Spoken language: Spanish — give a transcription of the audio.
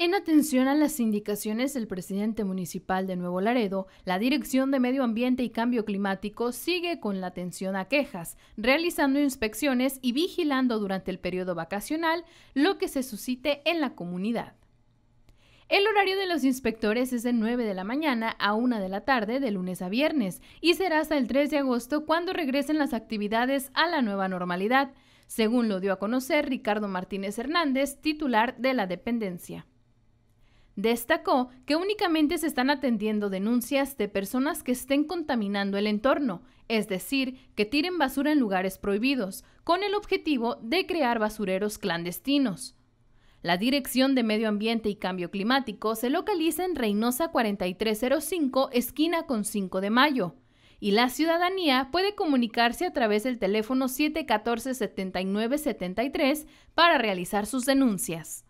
En atención a las indicaciones del presidente municipal de Nuevo Laredo, la Dirección de Medio Ambiente y Cambio Climático sigue con la atención a quejas, realizando inspecciones y vigilando durante el periodo vacacional lo que se suscite en la comunidad. El horario de los inspectores es de 9 de la mañana a 1 de la tarde de lunes a viernes y será hasta el 3 de agosto cuando regresen las actividades a la nueva normalidad, según lo dio a conocer Ricardo Martínez Hernández, titular de la dependencia. Destacó que únicamente se están atendiendo denuncias de personas que estén contaminando el entorno, es decir, que tiren basura en lugares prohibidos, con el objetivo de crear basureros clandestinos. La Dirección de Medio Ambiente y Cambio Climático se localiza en Reynosa 4305, esquina con 5 de mayo, y la ciudadanía puede comunicarse a través del teléfono 714-7973 para realizar sus denuncias.